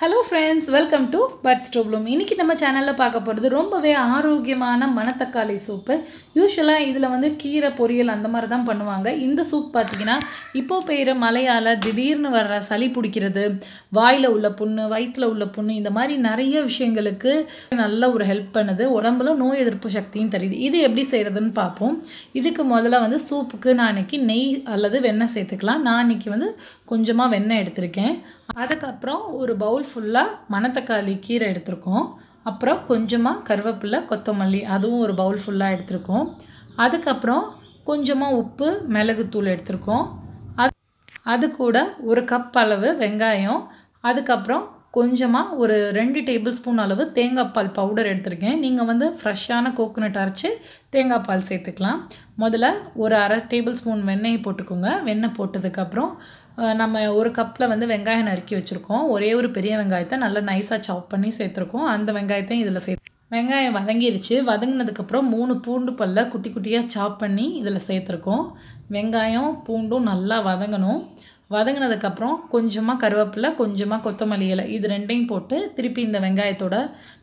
hello friends welcome to birds bloom இன்றைக்கி நம்ம சேனலில் பார்க்க போகிறது ரொம்பவே ஆரோக்கியமான மணத்தக்காளி சூப்பு யூஸ்வலாக இதில் வந்து கீரை பொரியல் அந்த மாதிரி தான் பண்ணுவாங்க இந்த சூப் பார்த்திங்கன்னா இப்போ பெய்கிற மலையால் திடீர்னு வர்ற சளி பிடிக்கிறது வாயில் உள்ள புண்ணு வயிற்றில் உள்ள புண்ணு இந்த மாதிரி நிறைய விஷயங்களுக்கு நல்ல ஒரு ஹெல்ப் பண்ணுது உடம்புல நோய் எதிர்ப்பு சக்தியும் தருது இது எப்படி செய்கிறதுன்னு பார்ப்போம் இதுக்கு முதல்ல வந்து சூப்புக்கு நான் இன்றைக்கி நெய் அல்லது வெண்ணெய் சேர்த்துக்கலாம் நான் இன்றைக்கி வந்து கொஞ்சமாக வெண்ணெய் எடுத்திருக்கேன் அதுக்கப்புறம் ஒரு பவுல் ஃபுல்லாக மணத்தக்காளி கீரை எடுத்திருக்கோம் அப்புறம் கொஞ்சமாக கருவேப்பில்ல கொத்தமல்லி அதுவும் ஒரு பவுல் ஃபுல்லாக எடுத்திருக்கோம் அதுக்கப்புறம் கொஞ்சமாக உப்பு மிளகுத்தூள் எடுத்திருக்கோம் அது அது கூட ஒரு கப் அளவு வெங்காயம் அதுக்கப்புறம் கொஞ்சமாக ஒரு ரெண்டு டேபிள் ஸ்பூன் அளவு தேங்காய் பால் பவுடர் எடுத்திருக்கேன் நீங்கள் வந்து ஃப்ரெஷ்ஷான கோகோனட் அரைச்சி தேங்காய் பால் சேர்த்துக்கலாம் முதல்ல ஒரு அரை டேபிள் ஸ்பூன் வெண்ணெயை போட்டுக்கோங்க வெண்ணெய் போட்டதுக்கப்புறம் நம்ம ஒரு கப்பில் வந்து வெங்காயம் நறுக்கி வச்சுருக்கோம் ஒரே ஒரு பெரிய வெங்காயத்தை நல்லா நைஸாக சாப் பண்ணி சேர்த்துருக்கோம் அந்த வெங்காயத்தையும் இதில் சேர்த்து வெங்காயம் வதங்கிருச்சு வதங்கினதுக்கப்புறம் மூணு பூண்டு பல்ல குட்டி குட்டியாக சாப் பண்ணி இதில் சேர்த்துருக்கோம் வெங்காயம் பூண்டும் நல்லா வதங்கணும் வதங்கினதுக்கப்புறம் கொஞ்சமாக கருவேப்பிலை கொஞ்சமாக கொத்தமல்லி இலை இது ரெண்டையும் போட்டு திருப்பி இந்த வெங்காயத்தோட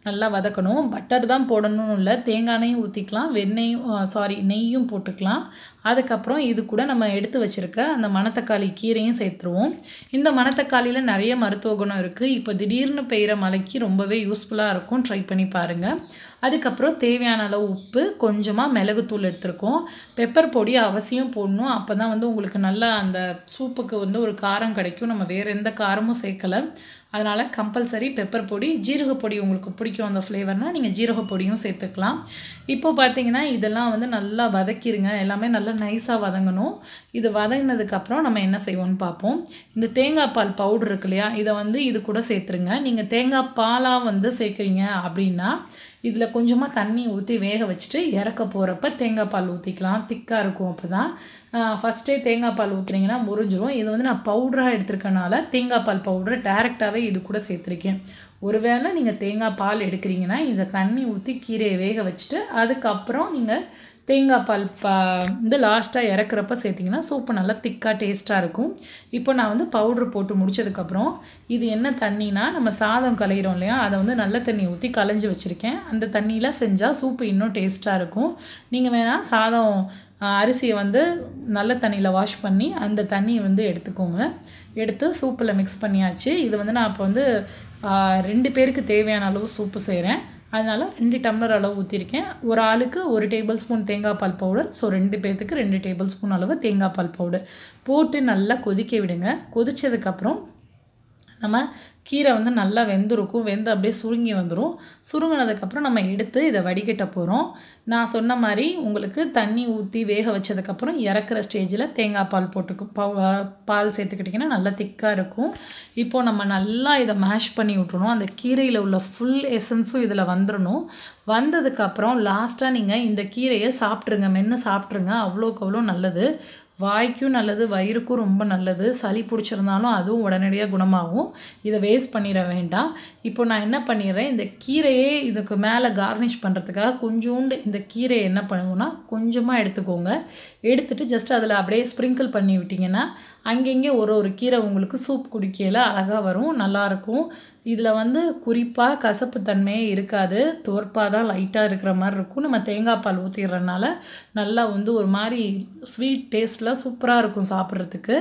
நல்லா வதக்கணும் பட்டர் தான் போடணும்னு இல்லை தேங்காயையும் ஊற்றிக்கலாம் வெண்ணெயும் சாரி நெய்யும் போட்டுக்கலாம் அதுக்கப்புறம் இது கூட நம்ம எடுத்து வச்சுருக்க அந்த மணத்தக்காளி கீரையும் சேர்த்துருவோம் இந்த மணத்தக்காளியில் நிறைய மருத்துவ குணம் இருக்குது இப்போ திடீர்னு பெய்கிற மலைக்கு ரொம்பவே யூஸ்ஃபுல்லாக இருக்கும் ட்ரை பண்ணி பாருங்கள் அதுக்கப்புறம் தேவையான அளவு உப்பு கொஞ்சமாக மிளகுத்தூள் எடுத்துருக்கோம் பெப்பர் பொடி அவசியம் போடணும் அப்போ தான் வந்து உங்களுக்கு நல்லா அந்த சூப்புக்கு வந்து வந்து ஒரு காரம் கிடைக்கும் நம்ம வேறு எந்த காரமும் சேர்க்கலை அதனால் கம்பல்சரி பெப்பர் பொடி ஜீரகப்பொடி உங்களுக்கு பிடிக்கும் அந்த ஃப்ளேவர்னால் நீங்கள் ஜீரகப்பொடியும் சேர்த்துக்கலாம் இப்போது பார்த்தீங்கன்னா இதெல்லாம் வந்து நல்லா வதக்கிடுங்க எல்லாமே நல்லா நைஸாக வதங்கணும் இது வதங்கினதுக்கப்புறம் நம்ம என்ன செய்வோம்னு பார்ப்போம் இந்த தேங்காய் பால் பவுடர் இருக்கு இல்லையா இதை வந்து இது கூட சேர்த்துருங்க நீங்கள் தேங்காய் பாலாக வந்து சேர்க்குறீங்க அப்படின்னா இதில் கொஞ்சமாக தண்ணி ஊற்றி வேக வச்சுட்டு இறக்க போகிறப்ப தேங்காய் பால் ஊற்றிக்கலாம் திக்காக இருக்கும் அப்போ தான் ஃபஸ்ட்டே தேங்காய் பால் ஊற்றுனீங்கன்னா முறிஞ்சிரும் இது வந்து வந்து நான் பவுடராக எடுத்துருக்கனால தேங்காய் பால் பவுடரை டேரெக்டாகவே இது கூட சேர்த்துருக்கேன் ஒருவேளை நீங்கள் தேங்காய் பால் எடுக்கிறீங்கன்னா இதை தண்ணி ஊற்றி கீரையை வேக வச்சுட்டு அதுக்கப்புறம் நீங்கள் தேங்காய் பால் பா வந்து லாஸ்ட்டாக இறக்குறப்ப சேர்த்திங்கன்னா சூப்பு நல்லா திக்காக டேஸ்ட்டாக இருக்கும் இப்போ நான் வந்து பவுட்ரு போட்டு முடித்ததுக்கப்புறம் இது என்ன தண்ணினா நம்ம சாதம் கலையிறோம் இல்லையா அதை வந்து நல்ல தண்ணி ஊற்றி கலைஞ்சி வச்சுருக்கேன் அந்த தண்ணியில் செஞ்சால் சூப்பு இன்னும் டேஸ்ட்டாக இருக்கும் நீங்கள் வேணால் சாதம் அரிசியை வந்து நல்ல தண்ணியில் வாஷ் பண்ணி அந்த தண்ணியை வந்து எடுத்துக்கோங்க எடுத்து சூப்பில் மிக்ஸ் பண்ணியாச்சு இது வந்து நான் இப்போ வந்து ரெண்டு பேருக்கு தேவையான அளவு சூப்பு செய்கிறேன் அதனால் ரெண்டு டம்ளர் அளவு ஊற்றிருக்கேன் ஒரு ஆளுக்கு ஒரு டேபிள் ஸ்பூன் தேங்காய் பால் பவுடர் ஸோ ரெண்டு பேர்த்துக்கு ரெண்டு டேபிள் ஸ்பூன் அளவு தேங்காய் பால் பவுடர் போட்டு நல்லா கொதிக்க விடுங்க கொதித்ததுக்கப்புறம் நம்ம கீரை வந்து நல்லா வெந்திருக்கும் வெந்து அப்படியே சுருங்கி வந்துடும் சுருங்கினதுக்கப்புறம் நம்ம எடுத்து இதை வடிகட்ட போகிறோம் நான் சொன்ன மாதிரி உங்களுக்கு தண்ணி ஊற்றி வேக வச்சதுக்கப்புறம் இறக்குற ஸ்டேஜில் தேங்காய் பால் போட்டுக்கு பால் சேர்த்துக்கிட்டிங்கன்னா நல்லா திக்காக இருக்கும் இப்போது நம்ம நல்லா இதை மேஷ் பண்ணி விட்டுணும் அந்த கீரையில் உள்ள ஃபுல் எசன்ஸும் இதில் வந்துடணும் வந்ததுக்கப்புறம் லாஸ்ட்டாக நீங்கள் இந்த கீரையை சாப்பிட்ருங்க மென்று சாப்பிட்ருங்க அவ்வளோக்கு அவ்வளோ நல்லது வாய்க்கும் நல்லது வயிறுக்கும் ரொம்ப நல்லது சளி பிடிச்சிருந்தாலும் அதுவும் உடனடியாக குணமாகும் இதை வேஸ்ட் பண்ணிட வேண்டாம் இப்போ நான் என்ன பண்ணிடுறேன் இந்த கீரையே இதுக்கு மேலே கார்னிஷ் பண்ணுறதுக்காக கொஞ்சோண்டு இந்த கீரையை என்ன பண்ணுவோன்னா கொஞ்சமாக எடுத்துக்கோங்க எடுத்துகிட்டு ஜஸ்ட் அதில் அப்படியே ஸ்ப்ரிங்கிள் பண்ணி விட்டிங்கன்னா அங்கங்கே ஒரு ஒரு கீரை உங்களுக்கு சூப் குடிக்கையில் அழகாக வரும் நல்லாயிருக்கும் இதில் வந்து குறிப்பாக கசப்புத்தன்மையே இருக்காது தோற்பாக தான் லைட்டாக இருக்கிற மாதிரி இருக்கும் நம்ம தேங்காய் பால் ஊற்றிடுறதுனால நல்லா வந்து ஒரு மாதிரி ஸ்வீட் டேஸ்ட்டில் சூப்பராக இருக்கும் சாப்பிட்றதுக்கு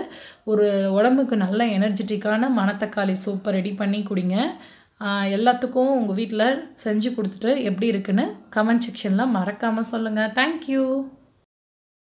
ஒரு உடம்புக்கு நல்ல எனர்ஜெட்டிக்கான மணத்தக்காளி சூப்பர் ரெடி பண்ணி குடிங்க எல்லாத்துக்கும் உங்கள் வீட்டில் செஞ்சு கொடுத்துட்டு எப்படி இருக்குன்னு கமெண்ட் செக்ஷனில் மறக்காமல் சொல்லுங்கள் தேங்க்யூ